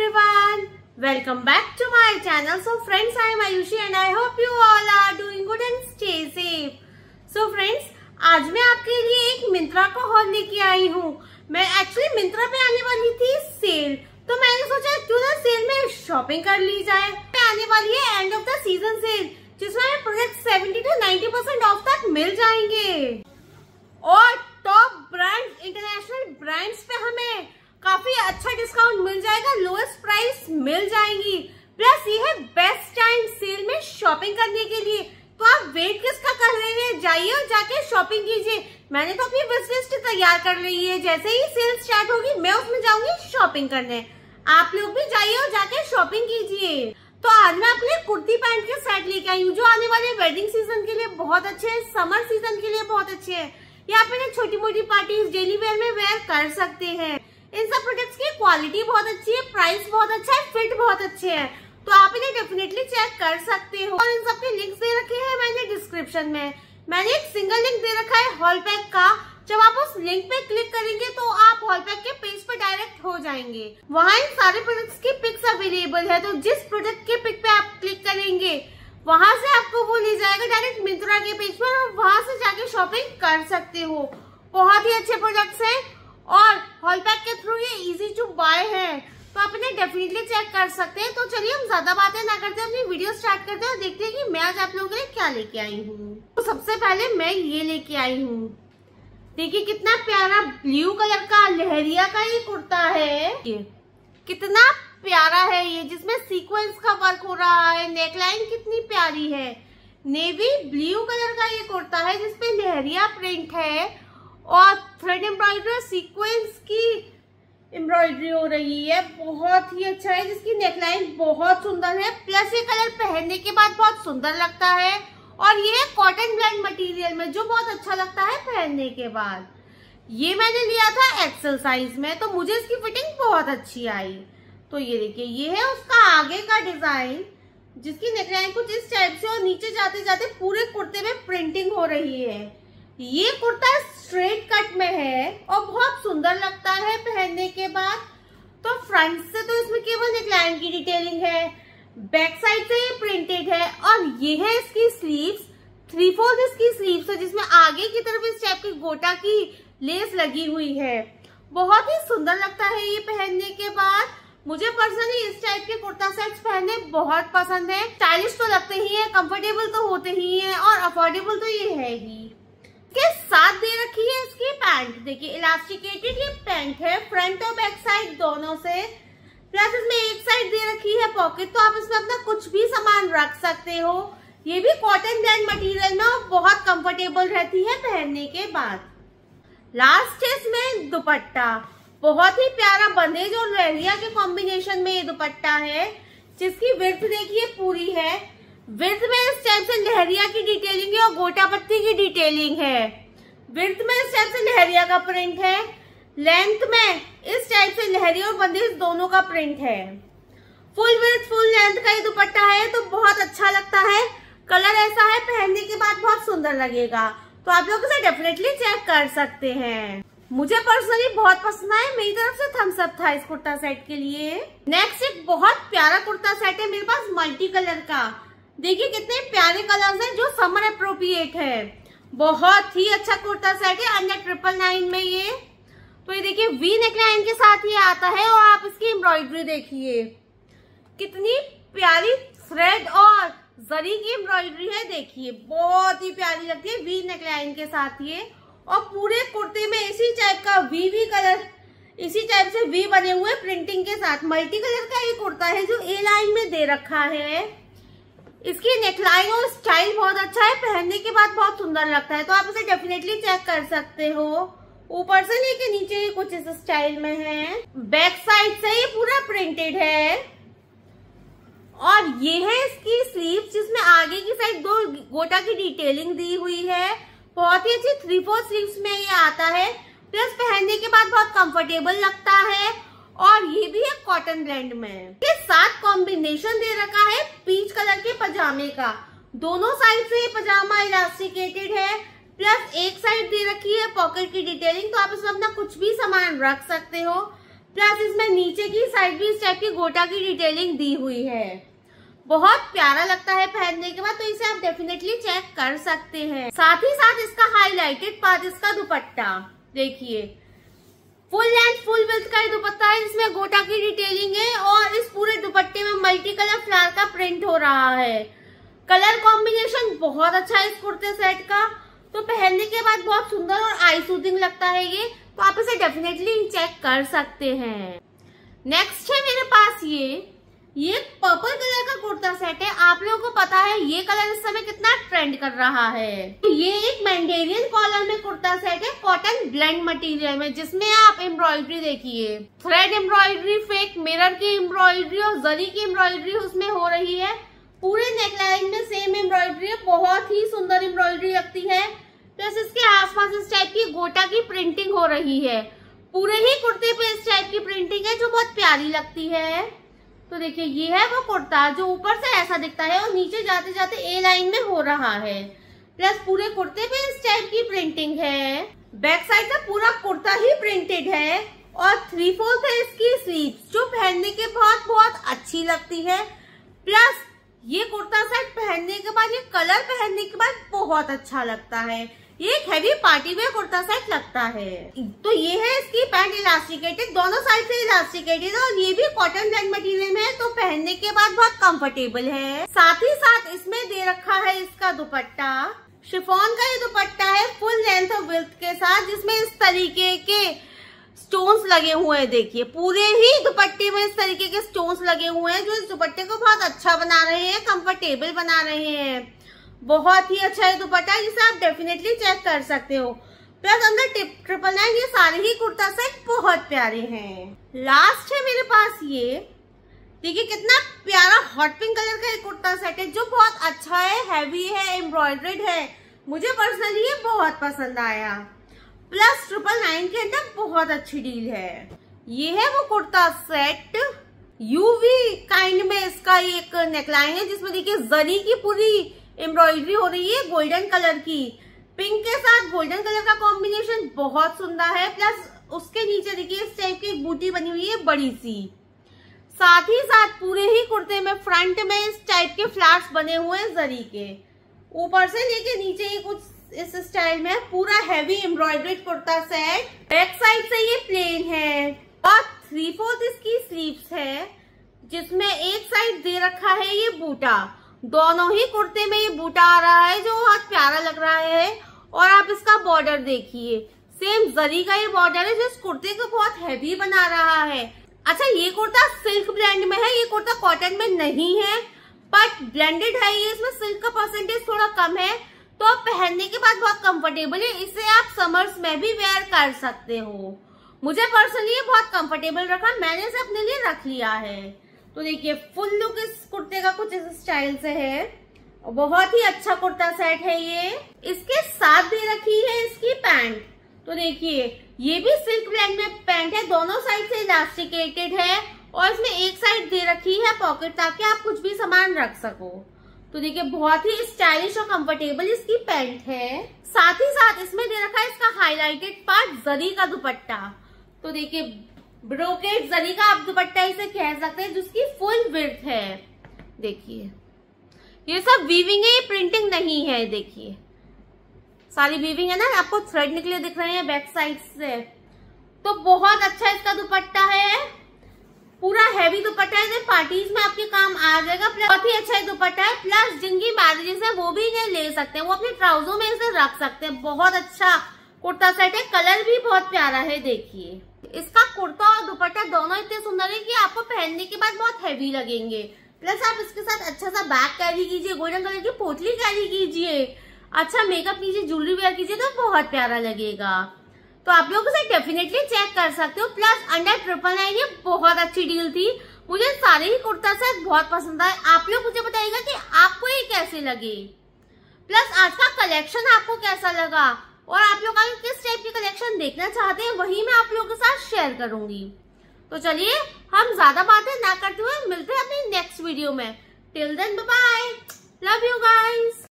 everyone welcome back to my channel so friends i am ayushi and i hope you all are doing good and stay safe so friends आज मैं आपके लिए एक मिंत्रा का hall लेके आई हूँ मैं एक्चुअली मिंत्रा पे आने वाली थी सेल तो मैंने सोचा क्यों ना सेल में शॉपिंग कर ली जाए पे आने वाली है end of the season sale जिसमें हमें प्रोडक्ट 70 टू 90 परसेंट ऑफ तक मिल जाएंगे और टॉप ब्रांड इंटरनेशनल ब्रांड्स पे हमें काफी अच्छा डिस्काउंट मिल जाएगा लोएस्ट प्राइस मिल जाएगी प्लस ये है बेस्ट टाइम सेल में शॉपिंग करने के लिए तो आप वेट किसका कर रहे हैं जाइए और जाके शॉपिंग कीजिए मैंने तो अपनी विश लिस्ट तैयार कर ली है जैसे ही सेल स्टार्ट होगी मैं उसमें जाऊंगी शॉपिंग करने आप लोग भी जाइए और जाके शॉपिंग कीजिए तो आज मैं अपने कुर्ती पैंट के सेट लेके आई हूँ जो आने वाले वेडिंग सीजन के लिए बहुत अच्छे हैं समर सीजन के लिए बहुत अच्छे हैं या आप छोटी मोटी पार्टी डेली वेयर में वेयर कर सकते हैं इन सब प्रोडक्ट्स की क्वालिटी बहुत अच्छी है प्राइस बहुत अच्छा है फिट बहुत अच्छे हैं तो आप इन्हें डेफिनेटली चेक कर सकते हो और इन सब के लिंक्स दे रखे हैं मैंने डिस्क्रिप्शन में मैंने एक सिंगल लिंक दे रखा है हॉल पैक का जब आप उस लिंक पे क्लिक करेंगे तो आप हॉल पैक के पेज पे डायरेक्ट हो जाएंगे वहाँ इन सारे प्रोडक्ट्स की पिक्स अवेलेबल है तो जिस प्रोडक्ट के पिक पे आप क्लिक करेंगे वहाँ से आपको वो ले जाएगा डायरेक्ट मिंत्रा के पेज पर और वहाँ से जाके शॉपिंग कर सकते हो बहुत ही अच्छे प्रोडक्ट्स हैं और हॉल पैक के थ्रू ये इजी टू बाय है तो आप इन्हें डेफिनेटली चेक कर सकते हैं तो चलिए हम ज्यादा बातें ना करते हैं अपनी वीडियो स्टार्ट करते हैं और देखते हैं कि मैं आज आप लोगों के लिए क्या लेके आई हूँ तो सबसे पहले मैं ये लेके आई हूँ देखिए कितना प्यारा ब्लू कलर का लहरिया का ये कुर्ता है ये कितना प्यारा है ये जिसमें सीक्वेंस का वर्क हो रहा है नेकलाइन कितनी प्यारी है नेवी ब्लू कलर का ये कुर्ता है जिसपे लहरिया प्रिंट है और थ्रेड एम्ब्रॉयडरी सीक्वेंस की एम्ब्रॉयडरी हो रही है बहुत ही अच्छा है जिसकी नेकलाइन बहुत सुंदर है प्लस ये कलर पहनने के बाद बहुत सुंदर लगता है और ये कॉटन ब्लैंड मटेरियल में जो बहुत अच्छा लगता है पहनने के बाद ये मैंने लिया था एक्सल साइज में तो मुझे इसकी फिटिंग बहुत अच्छी आई तो ये देखिए ये है उसका आगे का डिजाइन जिसकी नेकलाइन कुछ इस टाइप से और नीचे जाते जाते पूरे कुर्ते में प्रिंटिंग हो रही है ये कुर्ता स्ट्रेट कट में है और बहुत सुंदर लगता है पहनने के बाद तो फ्रंट से तो इसमें केवल एक लाइन की डिटेलिंग है बैक साइड से ये प्रिंटेड है और ये है इसकी स्लीव्स थ्री फोर्थ इसकी स्लीव्स है जिसमें आगे की तरफ इस टाइप की गोटा की लेस लगी हुई है बहुत ही सुंदर लगता है ये पहनने के बाद मुझे पर्सनली इस टाइप के कुर्ता सेट्स पहनने बहुत पसंद है स्टाइलिश तो लगते ही है कंफर्टेबल तो होते ही है और अफोर्डेबल तो ये है ही के साथ दे रखी है इसकी पैंट देखिए इलास्टिकेटेड ये पैंट है फ्रंट और बैक साइड दोनों से प्लस इसमें एक साइड दे रखी है पॉकेट तो आप इसमें अपना कुछ भी सामान रख सकते हो ये भी कॉटन ब्लैंड मटेरियल में बहुत कंफर्टेबल रहती है पहनने के बाद लास्ट है इसमें दुपट्टा बहुत ही प्यारा बंदेज और लहरिया के कॉम्बिनेशन में ये दुपट्टा है जिसकी विर्थ देखिए पूरी है विद में स्टेप से लहरिया की डिटेलिंग है और गोटा पत्ती की डिटेलिंग है विद में स्टेप से लहरिया का प्रिंट है लेंथ में इस टाइप से लहरी और बंदिश दोनों का प्रिंट है फुल विद फुल लेंथ का ये दुपट्टा है तो बहुत अच्छा लगता है कलर ऐसा है पहनने के बाद बहुत सुंदर लगेगा तो आप लोग इसे डेफिनेटली चेक कर सकते हैं मुझे पर्सनली बहुत पसंद आया मेरी तरफ से थम्स अप था इस कुर्ता सेट के लिए नेक्स्ट एक बहुत प्यारा कुर्ता सेट है मेरे पास मल्टी कलर का देखिए कितने प्यारे कलर्स हैं जो समर अप्रोप्रिएट है बहुत ही अच्छा कुर्ता सेट है अंडर ट्रिपल नाइन में ये तो ये देखिए वी नेकलाइन के साथ ये आता है और आप इसकी एम्ब्रॉयडरी देखिए कितनी प्यारी थ्रेड और जरी की एम्ब्रॉयडरी है देखिए बहुत ही प्यारी लगती है वी नेकलाइन के साथ ये और पूरे कुर्ते में इसी टाइप का वी वी कलर इसी टाइप से वी बने हुए प्रिंटिंग के साथ मल्टी कलर का ये कुर्ता है जो ए लाइन में दे रखा है इसकी नेकलाइन और स्टाइल बहुत अच्छा है पहनने के बाद बहुत सुंदर लगता है तो आप इसे डेफिनेटली चेक कर सकते हो ऊपर से लेके नीचे कुछ इस स्टाइल में है बैक साइड से ये पूरा प्रिंटेड है और ये है इसकी स्लीव जिसमें आगे की साइड दो गोटा की डिटेलिंग दी हुई है बहुत ही अच्छी थ्री फोर स्लीव में ये आता है प्लस पहनने के बाद बहुत कंफर्टेबल लगता है और ये भी है कॉटन ब्रांड में ये साथ कॉम्बिनेशन दे रखा है पीच कलर के पजामे का दोनों साइड से ये पजामा इलास्टिकेटेड है प्लस एक साइड दे रखी है पॉकेट की डिटेलिंग तो आप इसमें अपना कुछ भी सामान रख सकते हो प्लस इसमें नीचे की साइड भी इस टाइप की गोटा की डिटेलिंग दी हुई है बहुत प्यारा लगता है पहनने के बाद तो इसे आप डेफिनेटली चेक कर सकते हैं साथ ही साथ इसका हाईलाइटेड पार्ट इसका दुपट्टा देखिए फुल लेंथ फुल विथ का ये दुपट्टा है इसमें गोटा की डिटेलिंग है और इस पूरे दुपट्टे में मल्टी कलर फ्लावर का प्रिंट हो रहा है कलर कॉम्बिनेशन बहुत अच्छा है इस कुर्ते सेट का तो पहनने के बाद बहुत सुंदर और आई सूदिंग लगता है ये तो आप इसे डेफिनेटली चेक कर सकते हैं नेक्स्ट है मेरे पास ये ये पर्पल कलर कुर्ता सेट है आप लोगों को पता है ये कलर इस समय कितना ट्रेंड कर रहा है ये एक मैंडेरियन कॉलर में कुर्ता सेट है कॉटन ब्लेंड मटेरियल में जिसमें आप एम्ब्रॉयडरी देखिए थ्रेड एम्ब्रॉयडरी फेक मिरर की एम्ब्रॉयडरी और जरी की एम्ब्रॉयडरी उसमें हो रही है पूरे नेकलाइन में सेम एम्ब्रॉयडरी है बहुत ही सुंदर एम्ब्रॉयडरी लगती है प्लस इसके आसपास इस टाइप की गोटा की प्रिंटिंग हो रही है पूरे ही कुर्ते पे इस टाइप की प्रिंटिंग है जो बहुत प्यारी लगती है तो देखिए ये है वो कुर्ता जो ऊपर से ऐसा दिखता है और नीचे जाते जाते ए लाइन में हो रहा है प्लस पूरे कुर्ते पे इस टाइप की प्रिंटिंग है बैक साइड का पूरा कुर्ता ही प्रिंटेड है और थ्री फोर्थ है इसकी स्लीव जो पहनने के बाद बहुत अच्छी लगती है प्लस ये कुर्ता सेट पहनने के बाद ये कलर पहनने के बाद बहुत अच्छा लगता है ये एक heavy party wear kurta set लगता है तो ये है इसकी पैंट इलास्टिकेटेड दोनों साइड से इलास्टिकेटेड और ये भी कॉटन ब्लैक मटेरियल में है तो पहनने के बाद बहुत कंफर्टेबल है साथ ही साथ इसमें दे रखा है इसका दुपट्टा शिफोन का ये दुपट्टा है फुल लेंथ और विल्थ के साथ जिसमें इस तरीके के स्टोन्स लगे हुए हैं देखिए पूरे ही दुपट्टे में इस तरीके के स्टोन्स लगे हुए हैं जो इस दुपट्टे को बहुत अच्छा बना रहे हैं कंफर्टेबल बना रहे हैं बहुत ही अच्छा है दुपट्टा जिसे आप डेफिनेटली चेक कर सकते हो प्लस अंदर टिप ट्रिपल नाइन ये सारे ही कुर्ता सेट बहुत प्यारे हैं लास्ट है मेरे पास ये देखिए कितना प्यारा हॉट पिंक कलर का एक कुर्ता सेट है जो बहुत अच्छा है हैवी है एम्ब्रॉयड्रेड है मुझे पर्सनली ये बहुत पसंद आया प्लस ट्रिपल नाइन के अंदर बहुत अच्छी डील है ये है वो कुर्ता सेट यूवी काइंड में इसका एक नेकलाइन है जिसमें देखिए जरी की पूरी एम्ब्रॉयडरी हो रही है गोल्डन कलर की पिंक के साथ गोल्डन कलर का कॉम्बिनेशन बहुत सुंदर है प्लस उसके नीचे देखिए इस टाइप की बूटी बनी हुई है बड़ी सी साथ ही साथ पूरे ही कुर्ते में फ्रंट में इस टाइप के फ्लैट बने हुए हैं जरी के ऊपर से लेके नीचे ही कुछ इस स्टाइल में पूरा heavy embroidered kurta set back side से ये प्लेन है और थ्री फोर्थ इसकी स्लीव्स है जिसमें एक साइड दे रखा है ये बूटा दोनों ही कुर्ते में ये बूटा आ रहा है जो बहुत प्यारा लग रहा है और आप इसका बॉर्डर देखिए सेम जरी का ये बॉर्डर है जो इस कुर्ते को बहुत हैवी बना रहा है अच्छा ये कुर्ता सिल्क ब्रांड में है ये कुर्ता कॉटन में नहीं है बट ब्रांडेड है ये इसमें सिल्क का परसेंटेज थोड़ा कम है तो आप पहनने के बाद बहुत कंफर्टेबल है इसे आप समर्स में भी वेयर कर सकते हो मुझे पर्सनली ये बहुत कंफर्टेबल रखा मैंने इसे अपने लिए रख लिया है तो देखिए फुल लुक इस कुर्ते का कुछ इस स्टाइल से है बहुत ही अच्छा कुर्ता सेट है ये इसके साथ दे रखी है इसकी पैंट तो देखिए ये भी सिल्क ब्लैंड में पैंट है दोनों साइड से इलास्टिकेटेड है और इसमें एक साइड दे रखी है पॉकेट ताकि आप कुछ भी सामान रख सको तो देखिए बहुत ही स्टाइलिश और कंफर्टेबल इसकी पैंट है साथ ही साथ इसमें दे रखा है इसका हाईलाइटेड पार्ट जरी का दुपट्टा तो देखिए ब्रोकेट जरी का आप दुपट्टा इसे कह सकते हैं जिसकी फुल विर्थ है देखिए ये सब वीविंग है ये प्रिंटिंग नहीं है देखिए सारी वीविंग है ना आपको थ्रेड निकले दिख रहे हैं बैक साइड से तो बहुत अच्छा इसका दुपट्टा है पूरा हैवी दुपट्टा है पार्टीज में आपके काम आ जाएगा बहुत ही अच्छा दुपट्टा है प्लस जिनकी मैरिजेस है वो भी इन्हें ले सकते हैं वो अपने ट्राउजर में इसे रख सकते हैं बहुत अच्छा कुर्ता सेट है कलर भी बहुत प्यारा है देखिए इसका कुर्ता और दुपट्टा दोनों इतने सुंदर है कि आपको पहनने के बाद बहुत हैवी लगेंगे प्लस आप इसके साथ अच्छा सा बैग कैरी कीजिए गोल्डन कलर की पोटली कैरी कीजिए अच्छा मेकअप कीजिए ज्वेलरी वेयर कीजिए तो बहुत प्यारा लगेगा तो आप लोग इसे डेफिनेटली चेक कर सकते हो प्लस अंडर ट्रिपल नाइन ये बहुत अच्छी डील थी मुझे सारे ही कुर्ता सेट बहुत पसंद आए आप लोग मुझे बताइएगा कि आपको ये कैसे लगे प्लस आज का कलेक्शन आपको कैसा लगा और आप लोग आगे किस टाइप के कलेक्शन देखना चाहते हैं वही मैं आप लोगों के साथ शेयर करूंगी तो चलिए हम ज्यादा बातें ना करते हुए मिलते हैं अपनी नेक्स्ट वीडियो में till then bye love you guys